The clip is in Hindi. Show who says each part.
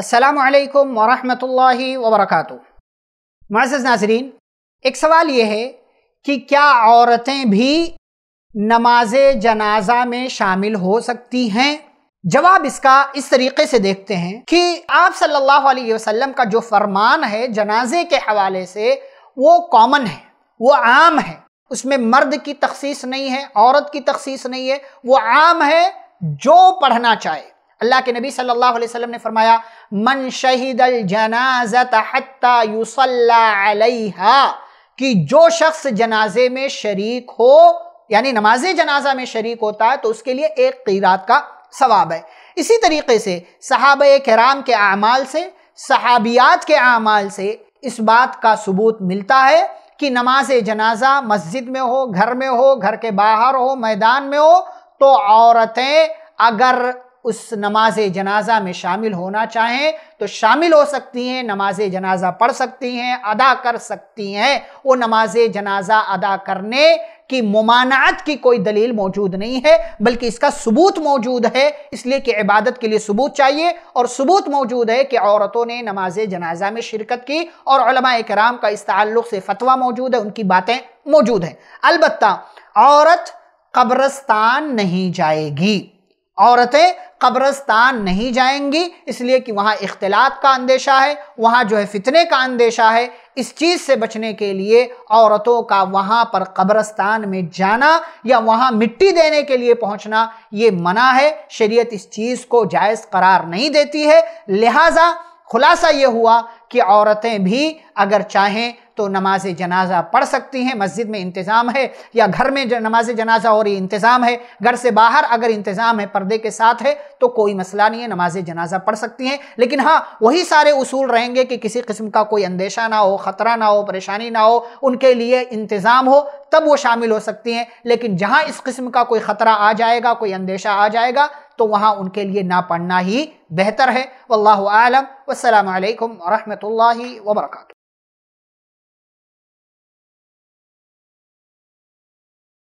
Speaker 1: असलकम वरम वबरक मज़ नाजरीन एक सवाल ये है कि क्या औरतें भी नमाज जनाजा में शामिल हो सकती हैं जवाब इसका इस तरीके से देखते हैं कि आप सल्लल्लाहु अलैहि वसल्लम का जो फरमान है जनाजे के हवाले से वो कॉमन है वो आम है उसमें मर्द की तखसीस नहीं है औरत की तखसीस नहीं है वो आम है जो पढ़ना चाहे अल्लाह के नबी सल्लल्लाहु अलैहि वसल्लम ने फरमाया मन शहीद अलजनाजा कि जो शख्स जनाजे में शरीक हो यानी नमाज जनाजा में शरीक होता है तो उसके लिए एक किरात का सवाब है इसी तरीके से सहाब कराम के अमाल से सहाबियात के अमाल से इस बात का सबूत मिलता है कि नमाज जनाजा मस्जिद में हो घर में हो घर के बाहर हो मैदान में हो तो औरतें अगर उस नमाज जनाजा में शामिल होना चाहें तो शामिल हो सकती हैं नमाज जनाजा पढ़ सकती हैं अदा कर सकती हैं वो नमाज जनाजा अदा करने की ममानात की कोई दलील मौजूद नहीं है बल्कि इसका सबूत मौजूद है इसलिए कि इबादत के लिए सबूत चाहिए और सबूत मौजूद है कि औरतों ने नमाज जनाजा में शिरकत की और कराम का इस तल्लु से फतवा मौजूद है उनकी बातें मौजूद हैं अलबत् औरत कब्रस्तान नहीं जाएगी औरतें कब्रस्तान नहीं जाएंगी इसलिए कि वहाँ इख्तलात का अंदेशा है वहाँ जो है फितने का अंदेशा है इस चीज़ से बचने के लिए औरतों का वहाँ पर कब्रस्तान में जाना या वहाँ मिट्टी देने के लिए पहुँचना ये मना है शरीयत इस चीज़ को जायज़ करार नहीं देती है लिहाजा खुलासा ये हुआ कि औरतें भी अगर चाहें तो नमाज जनाजा पढ़ सकती हैं मस्जिद में इंतज़ाम है या घर में नमाज जनाजा हो रही इंतज़ाम है घर से बाहर अगर इंतज़ाम है पर्दे के साथ है तो कोई मसला नहीं है नमाज जनाजा पढ़ सकती हैं लेकिन हाँ वही सारे उसूल रहेंगे कि किसी किस्म का कोई अंदेशा ना हो ख़तरा ना हो परेशानी ना हो उनके लिए इंतज़ाम हो तब वो शामिल हो सकती हैं लेकिन जहाँ इस किस्म का कोई ख़तरा आ जाएगा कोई अंदेशा आ जाएगा तो वहाँ उनके लिए ना पढ़ना ही बेहतर है वल्लाह आलम वसलम वरहमल वर्का